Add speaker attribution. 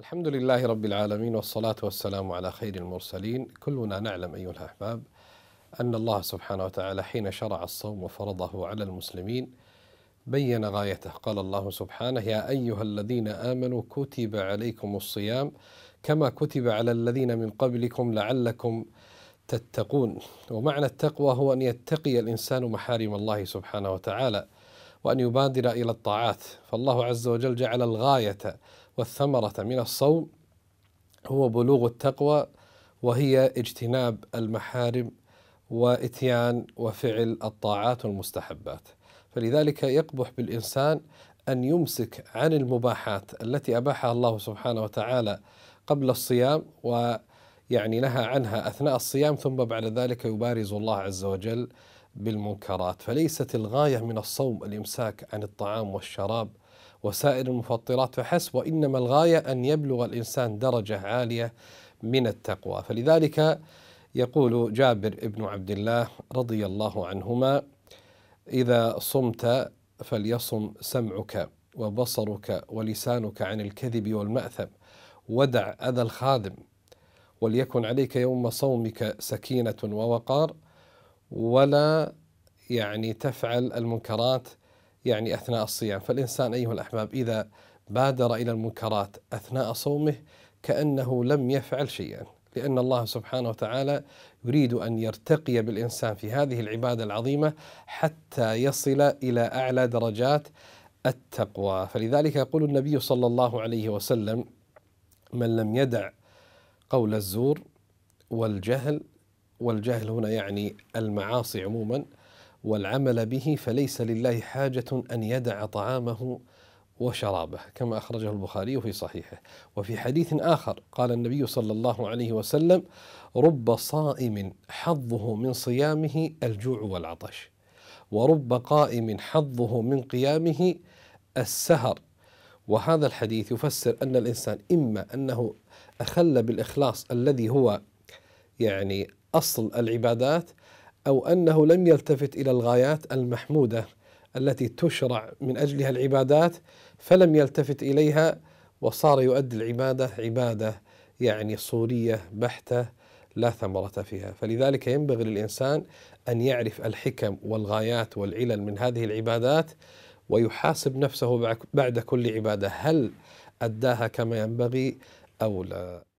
Speaker 1: الحمد لله رب العالمين والصلاة والسلام على خير المرسلين كلنا نعلم أيها الأحباب أن الله سبحانه وتعالى حين شرع الصوم وفرضه على المسلمين بين غايته قال الله سبحانه يا أيها الذين آمنوا كتب عليكم الصيام كما كتب على الذين من قبلكم لعلكم تتقون ومعنى التقوى هو أن يتقي الإنسان محارم الله سبحانه وتعالى وأن يبادر إلى الطاعات فالله عز وجل جعل الغاية والثمرة من الصوم هو بلوغ التقوى وهي اجتناب المحارم واتيان وفعل الطاعات والمستحبات فلذلك يقبح بالانسان ان يمسك عن المباحات التي اباحها الله سبحانه وتعالى قبل الصيام ويعني نهى عنها اثناء الصيام ثم بعد ذلك يبارز الله عز وجل بالمنكرات فليست الغاية من الصوم الإمساك عن الطعام والشراب وسائر المفطرات فحسب وإنما الغاية أن يبلغ الإنسان درجة عالية من التقوى فلذلك يقول جابر بن عبد الله رضي الله عنهما إذا صمت فليصم سمعك وبصرك ولسانك عن الكذب والمأثم ودع أذى الخادم وليكن عليك يوم صومك سكينة ووقار ولا يعني تفعل المنكرات يعني اثناء الصيام، فالانسان ايها الاحباب اذا بادر الى المنكرات اثناء صومه كانه لم يفعل شيئا، لان الله سبحانه وتعالى يريد ان يرتقي بالانسان في هذه العباده العظيمه حتى يصل الى اعلى درجات التقوى، فلذلك يقول النبي صلى الله عليه وسلم: من لم يدع قول الزور والجهل والجهل هنا يعني المعاصي عموما والعمل به فليس لله حاجة أن يدع طعامه وشرابه كما أخرجه البخاري في صحيحه وفي حديث آخر قال النبي صلى الله عليه وسلم رب صائم حظه من صيامه الجوع والعطش ورب قائم حظه من قيامه السهر وهذا الحديث يفسر أن الإنسان إما أنه أخل بالإخلاص الذي هو يعني اصل العبادات او انه لم يلتفت الى الغايات المحموده التي تشرع من اجلها العبادات فلم يلتفت اليها وصار يؤدي العباده عباده يعني صوريه بحته لا ثمره فيها، فلذلك ينبغي للانسان ان يعرف الحكم والغايات والعلل من هذه العبادات ويحاسب نفسه بعد كل عباده، هل اداها كما ينبغي او لا؟